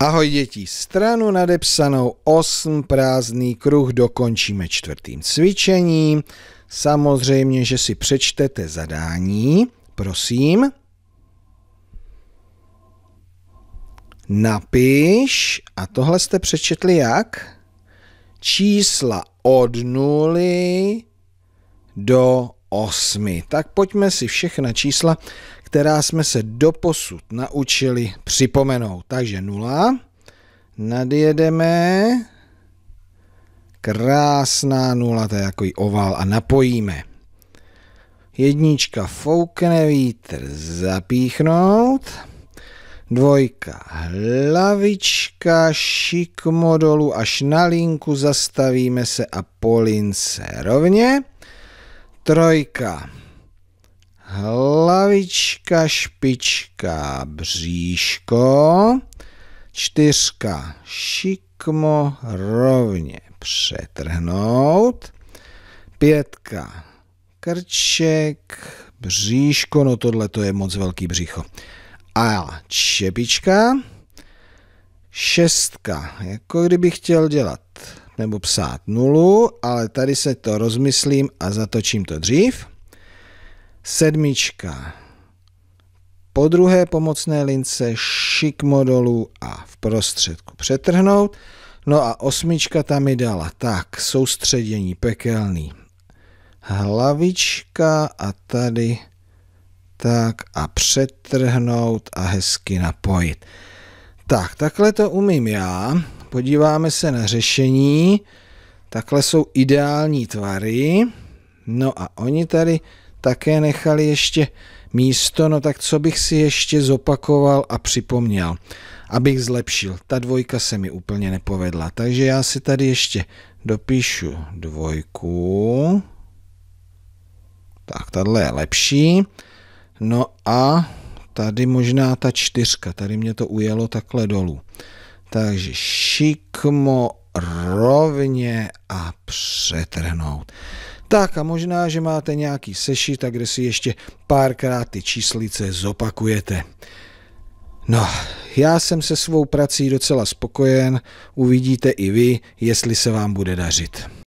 Ahoj děti, stranu nadepsanou 8 prázdný kruh dokončíme čtvrtým cvičením. Samozřejmě, že si přečtete zadání. Prosím. Napiš, a tohle jste přečetli jak? Čísla od nuly do osmi. Tak pojďme si všechna čísla, která jsme se doposud naučili připomenout. Takže 0, nadjedeme, krásná nula, to je jako oval a napojíme. Jednička foukne vítr zapíchnout. Dvojka hlavička šikmo dolů až na linku zastavíme se a polince rovně. Trojka. Hlavička, špička, bříško. Čtyřka. Šikmo, rovně přetrhnout. Pětka. Krček, bříško, no tohle to je moc velký břicho. A čepička. Šestka, jako kdyby chtěl dělat nebo psát nulu, ale tady se to rozmyslím a zatočím to dřív. Sedmička po druhé pomocné lince, šikmo dolů a v prostředku přetrhnout. No a osmička tam mi dala tak, soustředění pekelný. Hlavička a tady tak a přetrhnout a hezky napojit. Tak, takhle to umím já. Podíváme se na řešení. Takhle jsou ideální tvary. No a oni tady také nechali ještě místo, no tak co bych si ještě zopakoval a připomněl, abych zlepšil. Ta dvojka se mi úplně nepovedla, takže já si tady ještě dopíšu dvojku. Tak, tahle je lepší. No a tady možná ta čtyřka, tady mě to ujelo takhle dolů. Takže šikmo rovně a přetrhnout. Tak a možná, že máte nějaký sešit, kde si ještě párkrát ty číslice zopakujete. No, já jsem se svou prací docela spokojen, uvidíte i vy, jestli se vám bude dařit.